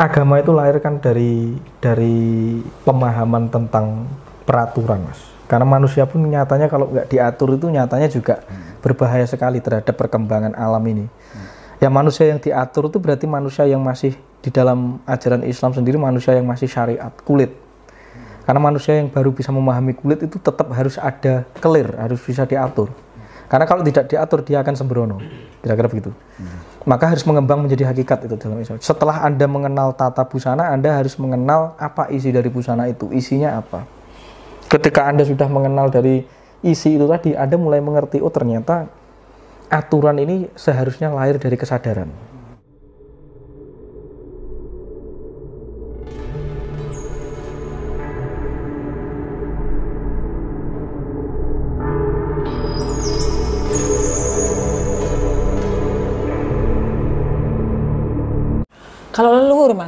agama itu lahirkan dari dari pemahaman tentang peraturan, Mas. Karena manusia pun nyatanya kalau nggak diatur itu nyatanya juga hmm. berbahaya sekali terhadap perkembangan alam ini. Hmm. Ya manusia yang diatur itu berarti manusia yang masih di dalam ajaran Islam sendiri manusia yang masih syariat kulit. Hmm. Karena manusia yang baru bisa memahami kulit itu tetap harus ada kelir, harus bisa diatur. Karena kalau tidak diatur dia akan sembrono. Kira-kira begitu. Maka harus mengembang menjadi hakikat itu dalam Islam. Setelah Anda mengenal tata busana, Anda harus mengenal apa isi dari busana itu, isinya apa. Ketika Anda sudah mengenal dari isi itu tadi, Anda mulai mengerti oh ternyata aturan ini seharusnya lahir dari kesadaran.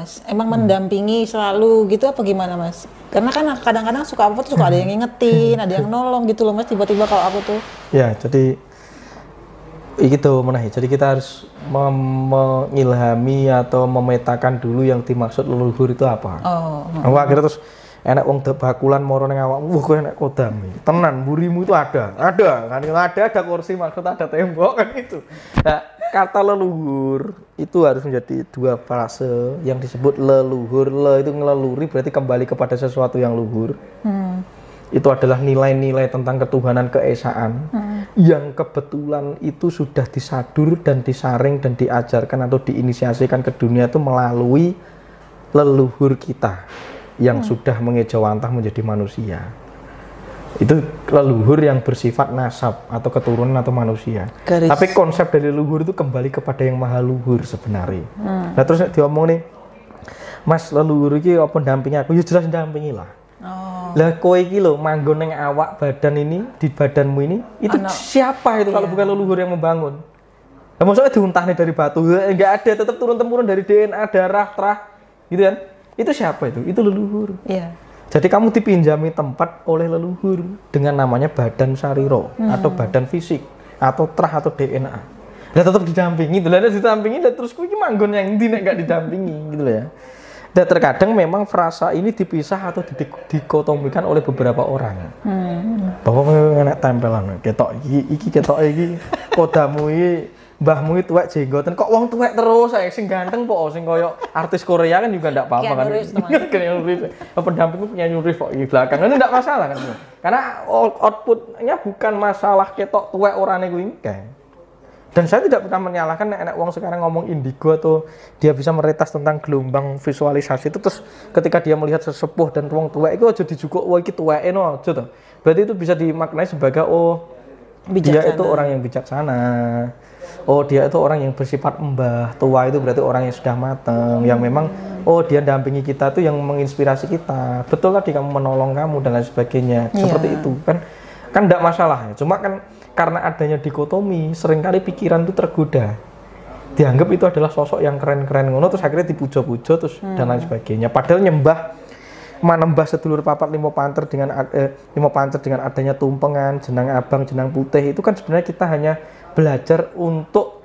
mas? Emang hmm. mendampingi selalu gitu apa gimana mas? Karena kan kadang-kadang suka aku tuh suka ada yang ngingetin, ada yang nolong gitu loh mas. Tiba-tiba kalau aku tuh. Ya jadi gitu menahi. Jadi kita harus mengilhami atau memetakan dulu yang dimaksud leluhur itu apa. Oh. Aku oh. akhirnya terus enak wong bakulan moro ning Wuh, wah kok enak kodam ya? tenan burimu itu ada ada kan ada ada kursi maksud ada tembok kan itu nah kata leluhur itu harus menjadi dua frase yang disebut leluhur. Le itu ngeleluri berarti kembali kepada sesuatu yang luhur. Hmm. Itu adalah nilai-nilai tentang ketuhanan keesaan hmm. yang kebetulan itu sudah disadur dan disaring dan diajarkan atau diinisiasikan ke dunia itu melalui leluhur kita yang hmm. sudah mengejawantah menjadi manusia itu leluhur yang bersifat nasab atau keturunan atau manusia. Garis. Tapi konsep dari leluhur itu kembali kepada yang maha leluhur sebenarnya. Hmm. Nah terus diomong nih, Mas leluhur ini apa dampingnya aku? Ya jelas dampingi lah. Oh. Lah kowe iki lho manggon ning awak badan ini, di badanmu ini, itu Anak. siapa itu kalau iya. bukan leluhur yang membangun? Lah maksudnya nih dari batu, enggak ada tetap turun temurun dari DNA, darah, terah, gitu kan? Itu siapa itu? Itu leluhur. Yeah jadi kamu dipinjami tempat oleh leluhur dengan namanya badan sariro hmm. atau badan fisik atau trah atau DNA. Dan tetap didampingi, lah didampingi, dan terus kuwi manggon yang ndi nek gak didampingi gitu ya. Dan terkadang memang frasa ini dipisah atau dikotomikan oleh beberapa orang. Hmm. Bapak enak tempelan ketok iki, iki ketok iki, kodamu iki mbahmu itu tuwek jenggotan kok wong tuwek terus saya sing ganteng po sing koyo artis Korea kan juga ndak apa-apa kan. Keanu Pendampingku punya nyuri kok di belakang. Itu ndak masalah kan. Karena outputnya bukan masalah ketok tuwek orane kuwi kan. Dan saya tidak pernah menyalahkan enak wong sekarang ngomong indigo atau dia bisa meretas tentang gelombang visualisasi itu terus ketika dia melihat sesepuh dan uang tua itu aja dijukuk wah itu tua eno aja Berarti itu bisa dimaknai sebagai oh bijaksana. dia itu orang yang bijaksana oh dia itu orang yang bersifat mbah tua itu berarti orang yang sudah matang yang memang oh dia dampingi kita tuh yang menginspirasi kita betul tadi kamu menolong kamu dan lain sebagainya yeah. seperti itu kan kan tidak masalah ya cuma kan karena adanya dikotomi seringkali pikiran itu tergoda dianggap itu adalah sosok yang keren-keren ngono terus akhirnya dipuja-puja terus hmm. dan lain sebagainya padahal nyembah menembah sedulur papat limo panter dengan eh, limo panter dengan adanya tumpengan jenang abang jenang putih itu kan sebenarnya kita hanya belajar untuk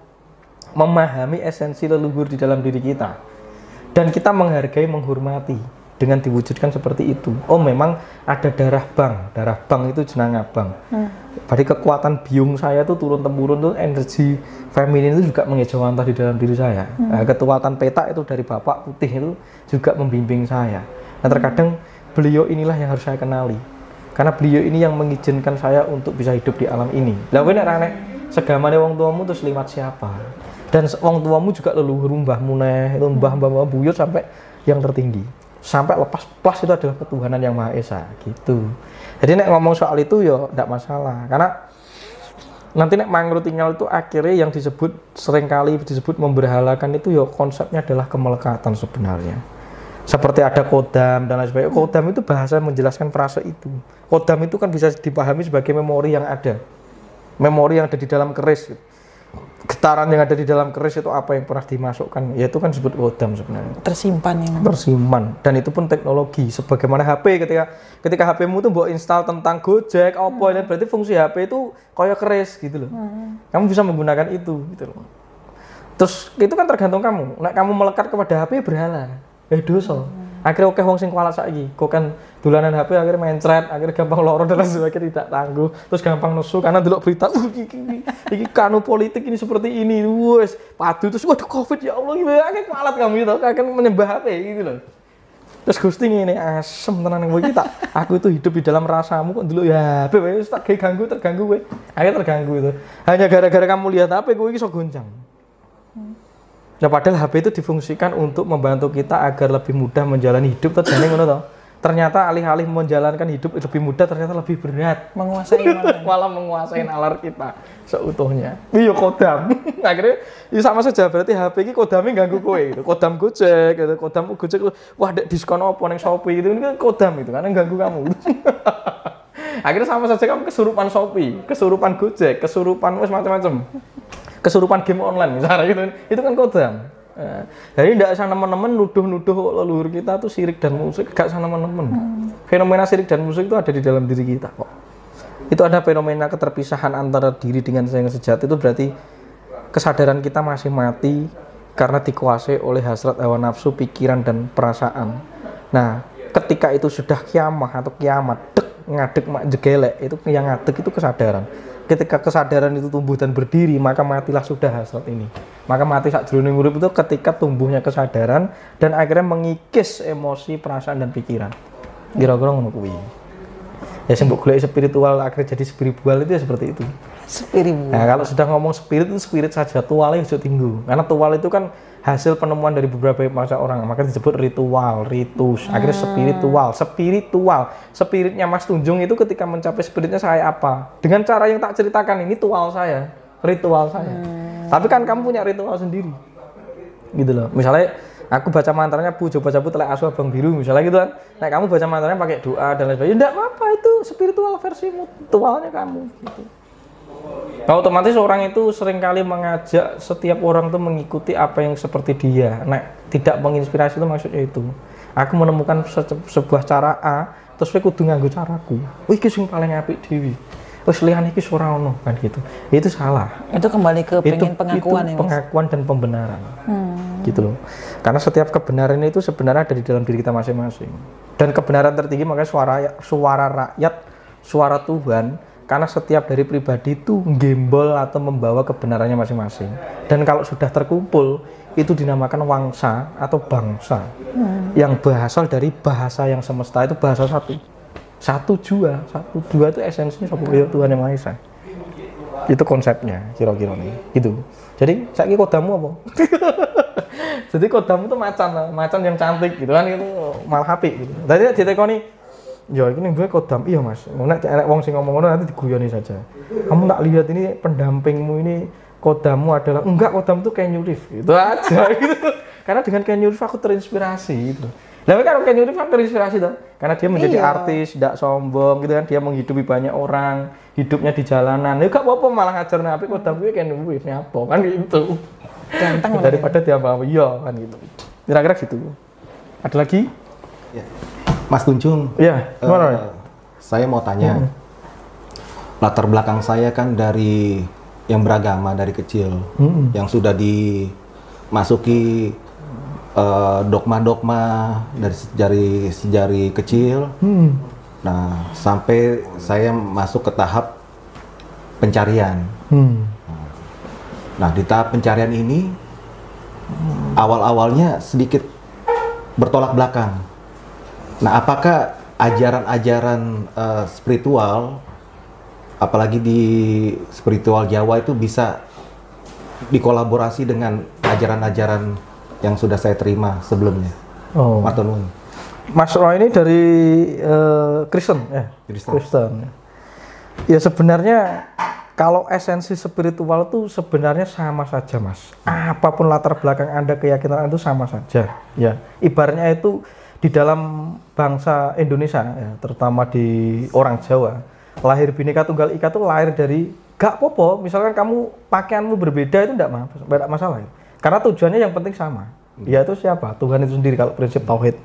memahami esensi leluhur di dalam diri kita dan kita menghargai menghormati dengan diwujudkan seperti itu oh memang ada darah bang darah bang itu jenang abang hmm. berarti kekuatan biung saya tuh turun temurun tuh energi feminin itu juga mengejawantah di dalam diri saya hmm. nah, kekuatan peta itu dari bapak putih itu juga membimbing saya nah terkadang beliau inilah yang harus saya kenali karena beliau ini yang mengizinkan saya untuk bisa hidup di alam ini. Lah hmm. benar segamane wong tuamu terus liwat siapa dan wong tuamu juga leluhur mbah muneh itu mbah mbah mbah buyut sampai yang tertinggi sampai lepas plus itu adalah ketuhanan yang maha esa gitu jadi nek ngomong soal itu yo ya tidak masalah karena nanti nek mangrut tinggal itu akhirnya yang disebut seringkali disebut memberhalakan itu yo ya konsepnya adalah kemelekatan sebenarnya seperti ada kodam dan lain sebagainya. Kodam itu bahasa menjelaskan frase itu. Kodam itu kan bisa dipahami sebagai memori yang ada memori yang ada di dalam keris gitu. getaran yang ada di dalam keris itu apa yang pernah dimasukkan ya itu kan disebut kodam sebenarnya tersimpan ya tersimpan dan itu pun teknologi sebagaimana HP ketika ketika HPmu tuh buat install tentang Gojek apa hmm. berarti fungsi HP itu kayak keris gitu loh hmm. kamu bisa menggunakan itu gitu loh terus itu kan tergantung kamu nah kamu melekat kepada HP berhala eh dosa hmm akhirnya oke wong sing kualat saiki kok kan dulanan HP akhirnya mencret akhirnya gampang loro dan sebagainya tidak tangguh terus gampang nusuk karena dulu berita uh, ini, ini, ini kanu politik ini seperti ini wes padu terus waduh covid ya Allah gimana akhirnya kualat kamu gitu akhirnya menyembah HP gitu loh terus gusti ini asem tenan gue kita aku itu hidup di dalam rasamu kok dulu ya HP wes tak ganggu terganggu gue akhirnya terganggu itu hanya gara-gara kamu lihat HP gue ini so goncang Nah, padahal HP itu difungsikan untuk membantu kita agar lebih mudah menjalani hidup jane ngono Ternyata alih-alih menjalankan hidup lebih mudah ternyata lebih berat menguasai malah menguasai nalar kita seutuhnya. Iya kodam. Akhirnya ya sama saja berarti HP ini kodamnya ganggu kowe gitu. Kodam Gojek gitu, kodam Gojek wah ada diskon apa neng Shopee gitu ini kan kodam itu karena ganggu kamu. Akhirnya sama saja kamu kesurupan Shopee, kesurupan Gojek, kesurupan macam-macam kesurupan game online misalnya gitu itu kan kodam ya. jadi tidak sama teman-teman nuduh-nuduh leluhur kita tuh sirik dan musik gak sama teman-teman hmm. fenomena sirik dan musik itu ada di dalam diri kita kok itu ada fenomena keterpisahan antara diri dengan yang sejati itu berarti kesadaran kita masih mati karena dikuasai oleh hasrat hawa nafsu, pikiran dan perasaan. Nah, ketika itu sudah kiamah atau kiamat, dek ngadek mak jegelek itu yang ngadek itu kesadaran ketika kesadaran itu tumbuh dan berdiri maka matilah sudah hasrat ini maka mati saat jroning urip itu ketika tumbuhnya kesadaran dan akhirnya mengikis emosi perasaan dan pikiran kira-kira ngono kuwi ya sembuh kuliah spiritual akhirnya jadi spiritual itu ya seperti itu spiritual nah kalau sudah ngomong spirit itu spirit saja yang sudah tinggu karena tual itu kan hasil penemuan dari beberapa masa orang maka disebut ritual ritus akhirnya hmm. spiritual spiritual spiritnya Mas Tunjung itu ketika mencapai spiritnya saya apa dengan cara yang tak ceritakan ini tual saya ritual saya hmm. tapi kan kamu punya ritual sendiri gitu loh misalnya aku baca mantranya bu coba cabut telek aswa bang biru misalnya gitu kan nah kamu baca mantranya pakai doa dan lain sebagainya tidak apa-apa itu spiritual versi tualnya kamu gitu. Nah, otomatis orang itu seringkali mengajak setiap orang itu mengikuti apa yang seperti dia. Nah, tidak menginspirasi itu maksudnya itu. Aku menemukan se sebuah cara A, terus aku kudu nganggo caraku. Wih, iki sing paling apik dewi. Terus lihat iki ora ono kan gitu. Itu salah. Itu kembali ke pengen itu, pengakuan ya, pengakuan dan pembenaran. Hmm. Gitu loh. Karena setiap kebenaran itu sebenarnya ada di dalam diri kita masing-masing. Dan kebenaran tertinggi makanya suara suara rakyat, suara Tuhan karena setiap dari pribadi itu gembol atau membawa kebenarannya masing-masing dan kalau sudah terkumpul itu dinamakan wangsa atau bangsa hmm. yang berasal dari bahasa yang semesta itu bahasa satu satu jua satu dua itu esensinya satu hmm. Ya, Tuhan yang Maha Esa itu konsepnya kira-kira nih gitu jadi saya kodamu apa jadi kodamu itu macan macan yang cantik gitu kan itu malah happy gitu jadi ditekoni ya ini gue kodam iya mas nek cek wong sing ngomong ngono nanti diguyoni saja kamu tak lihat ini pendampingmu ini kodammu adalah enggak kodam tuh kayak nyurif gitu aja gitu karena dengan kayak nyurif aku terinspirasi gitu tapi kan kayak nyurif aku terinspirasi tuh karena dia menjadi iya. artis tidak sombong gitu kan dia menghidupi banyak orang hidupnya di jalanan ya gak apa-apa malah ngajar nabi kodam gue kayak nyurif apa kan gitu ganteng daripada ya. dia apa iya kan gitu kira-kira gitu ada lagi Yeah. Mas Kuncung, Iya, gimana? Uh, saya mau tanya. Hmm. Latar belakang saya kan dari yang beragama dari kecil, hmm. yang sudah dimasuki dogma eh, dogma-dogma dari sejari sejari kecil. Hmm. Nah, sampai saya masuk ke tahap pencarian. Hmm. Nah, di tahap pencarian ini awal-awalnya sedikit bertolak belakang Nah, apakah ajaran-ajaran uh, spiritual, apalagi di spiritual Jawa itu bisa dikolaborasi dengan ajaran-ajaran yang sudah saya terima sebelumnya? Oh. Martin Mas Roy ini dari uh, Kristen, ya. Kristen. Kristen. Ya sebenarnya kalau esensi spiritual itu sebenarnya sama saja, Mas. Apapun latar belakang Anda, keyakinan Anda itu sama saja. Ya, ibaratnya itu di dalam bangsa Indonesia ya, terutama di orang Jawa lahir bineka tunggal ika itu lahir dari gak popo misalkan kamu pakaianmu berbeda itu tidak masalah ya. karena tujuannya yang penting sama hmm. yaitu siapa Tuhan itu sendiri kalau prinsip tauhid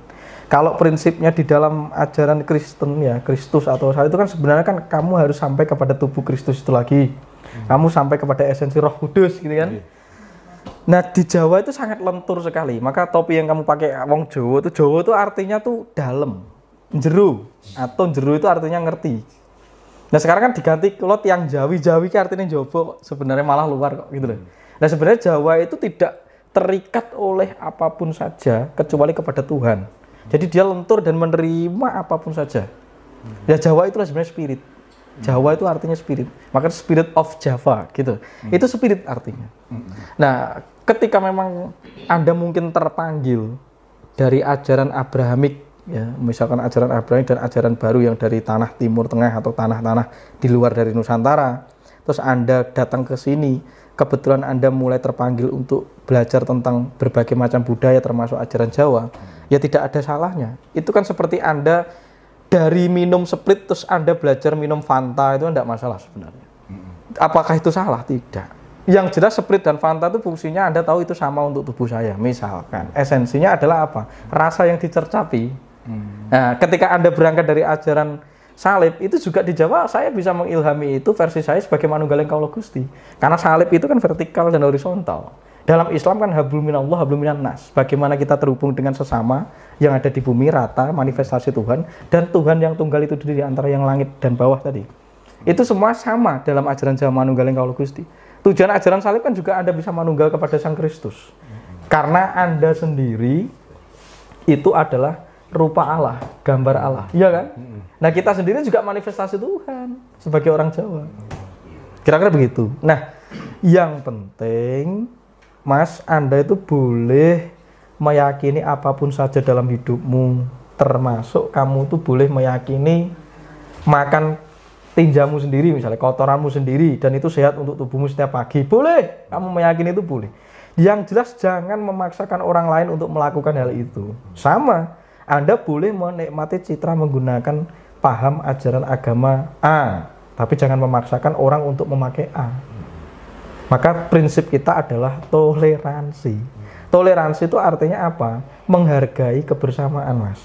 kalau prinsipnya di dalam ajaran Kristen ya Kristus atau saat itu kan sebenarnya kan kamu harus sampai kepada tubuh Kristus itu lagi hmm. kamu sampai kepada esensi Roh Kudus gitu kan Yeah. Nah di Jawa itu sangat lentur sekali. Maka topi yang kamu pakai ah, wong Jawa itu Jawa itu artinya tuh dalam, jeru atau jeru itu artinya ngerti. Nah sekarang kan diganti lot yang Jawi Jawi kan artinya Jawa sebenarnya malah luar kok gitu loh. Nah sebenarnya Jawa itu tidak terikat oleh apapun saja kecuali kepada Tuhan. Jadi dia lentur dan menerima apapun saja. Ya Jawa itulah sebenarnya spirit. Jawa itu artinya spirit. Maka spirit of Java gitu. Hmm. Itu spirit artinya. Hmm. Nah, ketika memang Anda mungkin terpanggil dari ajaran Abrahamik ya, misalkan ajaran Abrahamik dan ajaran baru yang dari tanah timur tengah atau tanah-tanah di luar dari Nusantara, terus Anda datang ke sini, kebetulan Anda mulai terpanggil untuk belajar tentang berbagai macam budaya termasuk ajaran Jawa, ya tidak ada salahnya. Itu kan seperti Anda dari minum split terus Anda belajar minum Fanta itu tidak masalah sebenarnya. Apakah itu salah? Tidak. Yang jelas split dan Fanta itu fungsinya Anda tahu itu sama untuk tubuh saya. Misalkan esensinya adalah apa? Rasa yang dicercapi. Hmm. Nah, ketika Anda berangkat dari ajaran salib itu juga dijawab. saya bisa mengilhami itu versi saya sebagai yang kau gusti. Karena salib itu kan vertikal dan horizontal. Dalam Islam kan hablum minallah, hablum minan Bagaimana kita terhubung dengan sesama yang ada di bumi rata, manifestasi Tuhan dan Tuhan yang tunggal itu di antara yang langit dan bawah tadi. Itu semua sama dalam ajaran zaman Manunggaling kalau Gusti. Tujuan ajaran salib kan juga Anda bisa manunggal kepada Sang Kristus. Karena Anda sendiri itu adalah rupa Allah, gambar Allah. Iya kan? Nah, kita sendiri juga manifestasi Tuhan sebagai orang Jawa. Kira-kira begitu. Nah, yang penting Mas, Anda itu boleh meyakini apapun saja dalam hidupmu, termasuk kamu itu boleh meyakini makan tinjamu sendiri misalnya kotoranmu sendiri dan itu sehat untuk tubuhmu setiap pagi. Boleh, kamu meyakini itu boleh. Yang jelas jangan memaksakan orang lain untuk melakukan hal itu. Sama, Anda boleh menikmati citra menggunakan paham ajaran agama A, tapi jangan memaksakan orang untuk memakai A maka prinsip kita adalah toleransi. Toleransi itu artinya apa? Menghargai kebersamaan, Mas.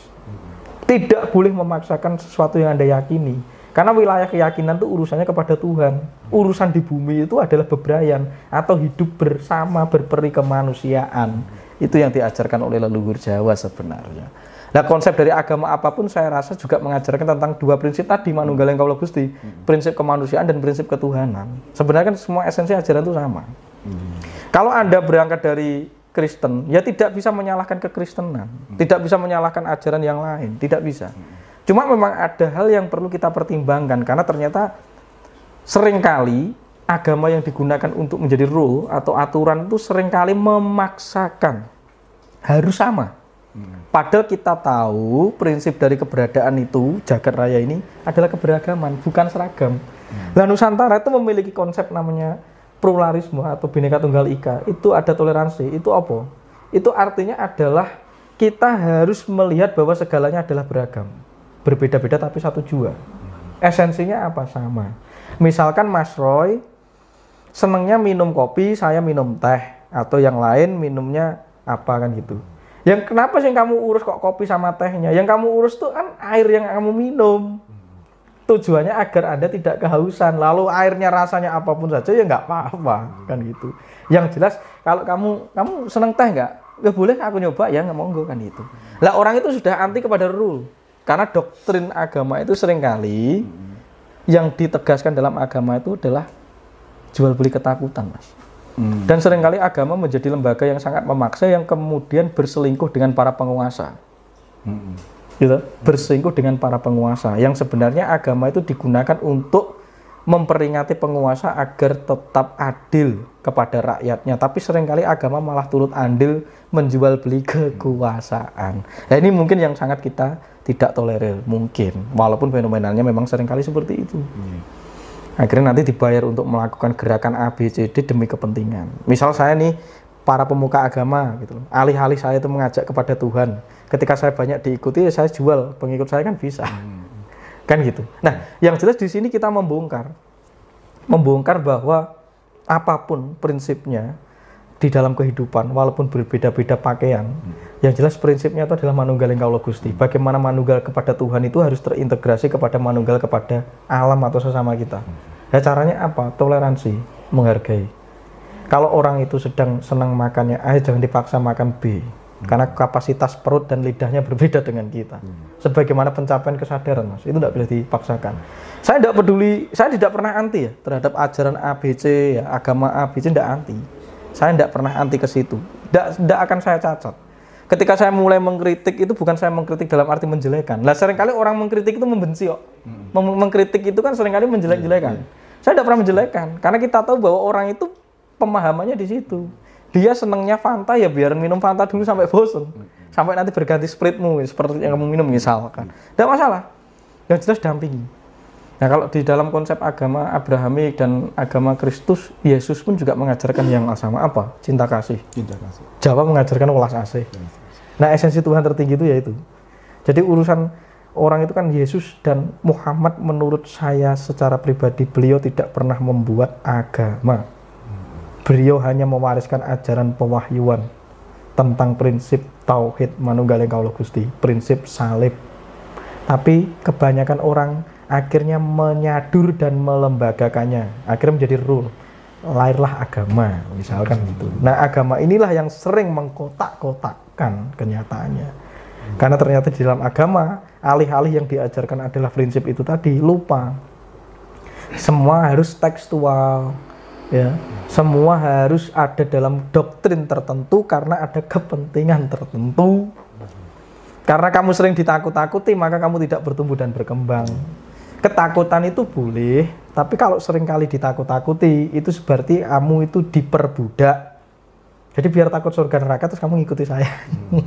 Tidak boleh memaksakan sesuatu yang Anda yakini. Karena wilayah keyakinan itu urusannya kepada Tuhan. Urusan di bumi itu adalah bebrayan atau hidup bersama berperi kemanusiaan. Itu yang diajarkan oleh leluhur Jawa sebenarnya. Nah konsep dari agama apapun saya rasa juga mengajarkan tentang dua prinsip tadi manunggal yang hmm. kau gusti, hmm. prinsip kemanusiaan dan prinsip ketuhanan. Sebenarnya kan semua esensi ajaran itu sama. Hmm. Kalau anda berangkat dari Kristen, ya tidak bisa menyalahkan kekristenan, tidak bisa menyalahkan ajaran yang lain, tidak bisa. Cuma memang ada hal yang perlu kita pertimbangkan karena ternyata seringkali agama yang digunakan untuk menjadi rule atau aturan itu seringkali memaksakan harus sama Hmm. Padahal kita tahu prinsip dari keberadaan itu jagat raya ini adalah keberagaman, bukan seragam. Hmm. Nah, Nusantara itu memiliki konsep namanya pluralisme atau bineka tunggal ika. Itu ada toleransi. Itu apa? Itu artinya adalah kita harus melihat bahwa segalanya adalah beragam, berbeda-beda tapi satu jua. Esensinya apa sama? Misalkan Mas Roy senangnya minum kopi, saya minum teh atau yang lain minumnya apa kan gitu yang kenapa sih yang kamu urus kok kopi sama tehnya yang kamu urus tuh kan air yang kamu minum tujuannya agar anda tidak kehausan lalu airnya rasanya apapun saja ya nggak apa-apa kan gitu yang jelas kalau kamu kamu seneng teh nggak ya boleh aku nyoba ya nggak mau monggo kan itu lah orang itu sudah anti kepada rule karena doktrin agama itu seringkali yang ditegaskan dalam agama itu adalah jual beli ketakutan mas Hmm. Dan seringkali agama menjadi lembaga yang sangat memaksa yang kemudian berselingkuh dengan para penguasa. Hmm. Gitu? Berselingkuh dengan para penguasa yang sebenarnya agama itu digunakan untuk memperingati penguasa agar tetap adil kepada rakyatnya tapi seringkali agama malah turut andil menjual beli kekuasaan nah ini mungkin yang sangat kita tidak tolerir mungkin walaupun fenomenanya memang seringkali seperti itu hmm akhirnya nanti dibayar untuk melakukan gerakan A, B, C, D demi kepentingan. Misal saya nih para pemuka agama gitu, alih-alih saya itu mengajak kepada Tuhan, ketika saya banyak diikuti ya saya jual pengikut saya kan bisa, hmm. kan gitu. Nah, yang jelas di sini kita membongkar, membongkar bahwa apapun prinsipnya di dalam kehidupan walaupun berbeda-beda pakaian hmm. yang jelas prinsipnya itu adalah manunggal yang kaulah gusti hmm. bagaimana manunggal kepada Tuhan itu harus terintegrasi kepada manunggal kepada alam atau sesama kita hmm. ya caranya apa toleransi menghargai kalau orang itu sedang senang makannya A jangan dipaksa makan B hmm. karena kapasitas perut dan lidahnya berbeda dengan kita hmm. sebagaimana pencapaian kesadaran mas itu tidak boleh dipaksakan saya tidak peduli saya tidak pernah anti ya terhadap ajaran ABC ya agama ABC tidak anti saya tidak pernah anti ke situ. Tidak akan saya cacat. Ketika saya mulai mengkritik itu bukan saya mengkritik dalam arti menjelekan. Lah seringkali orang mengkritik itu membenci kok. Hmm. Mem mengkritik itu kan seringkali menjelek-jelekan. Iya, iya. Saya tidak pernah menjelekan karena kita tahu bahwa orang itu pemahamannya di situ. Dia senengnya Fanta ya biar minum Fanta dulu sampai bosen. Hmm. Sampai nanti berganti spritmu seperti yang kamu minum misalkan. Tidak masalah. Yang jelas dampingi Nah, kalau di dalam konsep agama Abrahamik dan agama Kristus, Yesus pun juga mengajarkan yang sama apa? Cinta kasih. Cinta kasih. Jawa mengajarkan welas asih. Nah, esensi Tuhan tertinggi itu yaitu. Jadi urusan orang itu kan Yesus dan Muhammad menurut saya secara pribadi beliau tidak pernah membuat agama. Beliau hanya mewariskan ajaran pewahyuan tentang prinsip tauhid manunggaling kaulah Gusti, prinsip salib. Tapi kebanyakan orang akhirnya menyadur dan melembagakannya akhirnya menjadi rule lahirlah agama misalkan gitu nah agama inilah yang sering mengkotak-kotakkan kenyataannya karena ternyata di dalam agama alih-alih yang diajarkan adalah prinsip itu tadi lupa semua harus tekstual ya semua harus ada dalam doktrin tertentu karena ada kepentingan tertentu karena kamu sering ditakut-takuti maka kamu tidak bertumbuh dan berkembang ketakutan itu boleh, tapi kalau seringkali ditakut-takuti itu seperti kamu itu diperbudak. Jadi biar takut surga neraka terus kamu ngikuti saya. Hmm.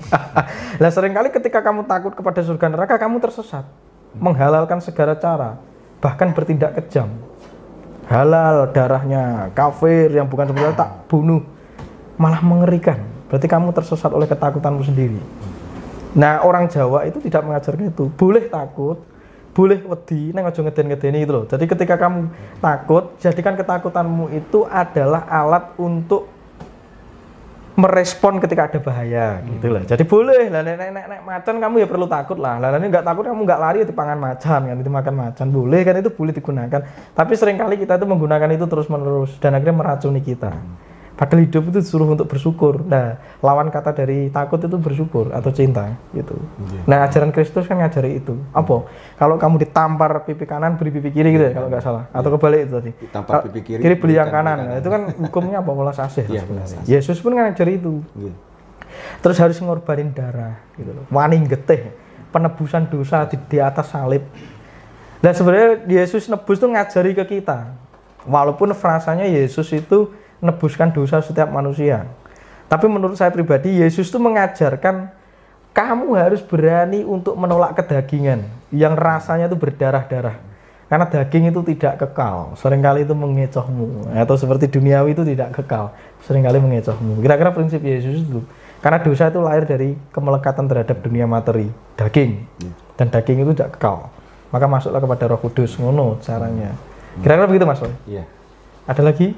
nah seringkali ketika kamu takut kepada surga neraka kamu tersesat, hmm. menghalalkan segala cara, bahkan bertindak kejam. Halal darahnya kafir yang bukan sebenarnya tak bunuh, malah mengerikan. Berarti kamu tersesat oleh ketakutanmu sendiri. Hmm. Nah orang Jawa itu tidak mengajarkan itu. Boleh takut, boleh wedi neng ojo ngeden ngeden itu loh jadi ketika kamu takut jadikan ketakutanmu itu adalah alat untuk merespon ketika ada bahaya hmm. gitu lah jadi boleh lah nenek nenek nek macan kamu ya perlu takut lah lah nggak takut kamu nggak lari ya pangan macan kan itu makan macan boleh kan itu boleh digunakan tapi seringkali kita itu menggunakan itu terus menerus dan akhirnya meracuni kita hmm. Padahal hidup itu disuruh untuk bersyukur. Nah, lawan kata dari takut itu bersyukur atau cinta gitu. Yeah. Nah, ajaran Kristus kan ngajari itu. Apa? Kalau kamu ditampar pipi kanan beri pipi kiri gitu ya kalau nggak salah. Atau iya. kebalik itu tadi. Ditampar Kalo pipi kiri, kiri beli yang kanan. kanan. Nah, itu kan hukumnya apa? Welas sasih yeah, sebenarnya. Yesus pun kan ngajari itu. Yeah. Terus harus ngorbanin darah gitu loh. Wani getih penebusan dosa di, di atas salib. Dan nah, sebenarnya Yesus nebus tuh ngajari ke kita. Walaupun frasanya Yesus itu nebuskan dosa setiap manusia. Tapi menurut saya pribadi Yesus itu mengajarkan kamu harus berani untuk menolak kedagingan yang rasanya itu berdarah-darah. Karena daging itu tidak kekal, seringkali itu mengecohmu atau seperti duniawi itu tidak kekal, seringkali mengecohmu. Kira-kira prinsip Yesus itu. Karena dosa itu lahir dari kemelekatan terhadap dunia materi, daging. Ya. Dan daging itu tidak kekal. Maka masuklah kepada Roh Kudus, ngono caranya. Kira-kira begitu Mas Iya. Ada lagi?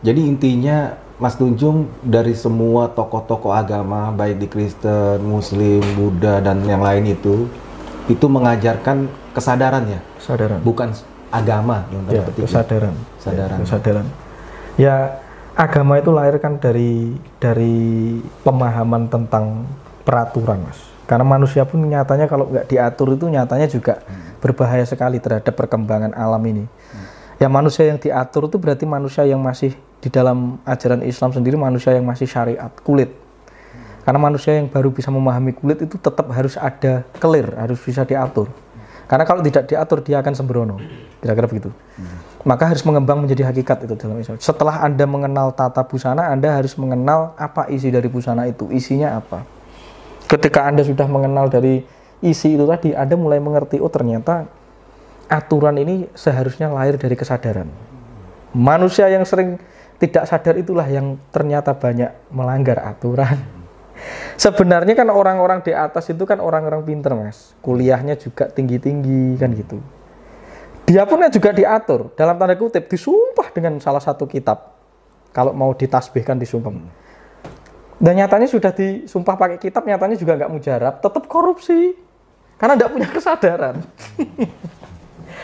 Jadi intinya Mas Tunjung dari semua tokoh-tokoh agama baik di Kristen, Muslim, Buddha dan yang lain itu itu mengajarkan kesadaran ya, Kesadaran. Bukan agama yang ya, Kesadaran. Kesadaran. Ya, kesadaran. Ya agama itu lahir kan dari dari pemahaman tentang peraturan, Mas. Karena manusia pun nyatanya kalau nggak diatur itu nyatanya juga hmm. berbahaya sekali terhadap perkembangan alam ini. Hmm. Ya manusia yang diatur itu berarti manusia yang masih di dalam ajaran Islam sendiri manusia yang masih syariat kulit karena manusia yang baru bisa memahami kulit itu tetap harus ada clear harus bisa diatur karena kalau tidak diatur dia akan sembrono kira-kira begitu maka harus mengembang menjadi hakikat itu dalam Islam setelah anda mengenal tata busana anda harus mengenal apa isi dari busana itu isinya apa ketika anda sudah mengenal dari isi itu tadi anda mulai mengerti oh ternyata aturan ini seharusnya lahir dari kesadaran manusia yang sering tidak sadar itulah yang ternyata banyak melanggar aturan. Sebenarnya kan orang-orang di atas itu kan orang-orang pinter mas, kuliahnya juga tinggi-tinggi kan gitu. Dia pun juga diatur dalam tanda kutip disumpah dengan salah satu kitab. Kalau mau ditasbihkan disumpah. Hmm. Dan nyatanya sudah disumpah pakai kitab, nyatanya juga nggak mujarab, tetap korupsi karena nggak punya kesadaran.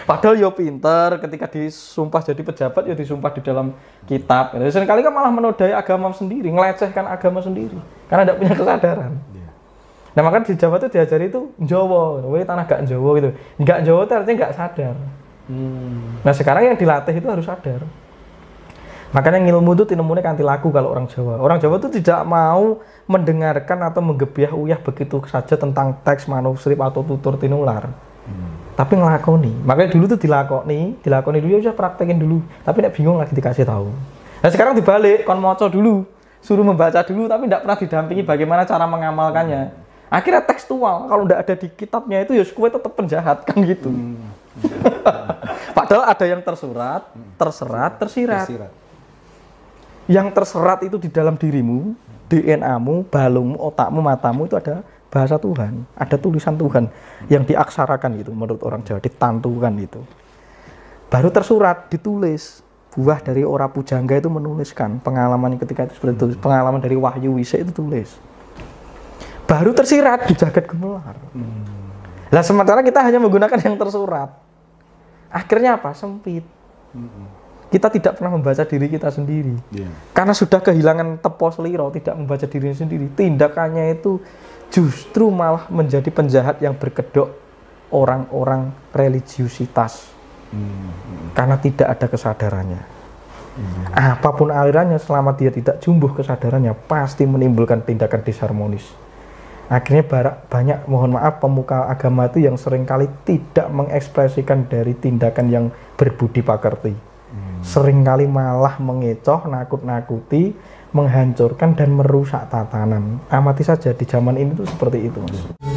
Padahal yo pinter, ketika disumpah jadi pejabat yo disumpah di dalam kitab. Kali-kali kan malah menodai agama sendiri, ngelecehkan agama sendiri karena tidak punya kesadaran. Iya. Nah maka di Jawa itu diajari itu Jawa, wih tanah gak Jawa gitu. Gak Jawa itu artinya gak sadar. Hmm. Nah sekarang yang dilatih itu harus sadar. Makanya ilmu itu tinemunya kanti laku kalau orang Jawa. Orang Jawa itu tidak mau mendengarkan atau menggebiah uyah begitu saja tentang teks manuskrip atau tutur tinular. Hmm tapi ngelakoni makanya dulu tuh dilakoni dilakoni dulu ya udah praktekin dulu tapi tidak bingung lagi dikasih tahu nah sekarang dibalik kon moco dulu suruh membaca dulu tapi tidak pernah didampingi bagaimana cara mengamalkannya akhirnya tekstual kalau tidak ada di kitabnya itu ya kue tetap penjahat kan gitu hmm. padahal ada yang tersurat terserat tersirat, tersirat. yang terserat itu di dalam dirimu DNA-mu, balungmu, otakmu, matamu itu ada bahasa Tuhan, ada tulisan Tuhan yang diaksarakan gitu menurut orang Jawa, ditantukan itu. Baru tersurat, ditulis. Buah dari orang pujangga itu menuliskan pengalaman ketika itu seperti itu, hmm. pengalaman dari Wahyu Wisa itu tulis. Baru tersirat di jagat gemelar. Hmm. Lah sementara kita hanya menggunakan yang tersurat. Akhirnya apa? Sempit. Hmm. Kita tidak pernah membaca diri kita sendiri. Yeah. Karena sudah kehilangan tepos liro, tidak membaca dirinya sendiri. Tindakannya itu justru malah menjadi penjahat yang berkedok orang-orang religiusitas hmm. karena tidak ada kesadarannya. Hmm. Apapun alirannya, selama dia tidak jumbuh kesadarannya, pasti menimbulkan tindakan disharmonis. Akhirnya banyak, mohon maaf, pemuka agama itu yang seringkali tidak mengekspresikan dari tindakan yang berbudi pakerti. Hmm. Seringkali malah mengecoh, nakut-nakuti, menghancurkan dan merusak tatanan. Amati saja di zaman ini tuh seperti itu, Mas.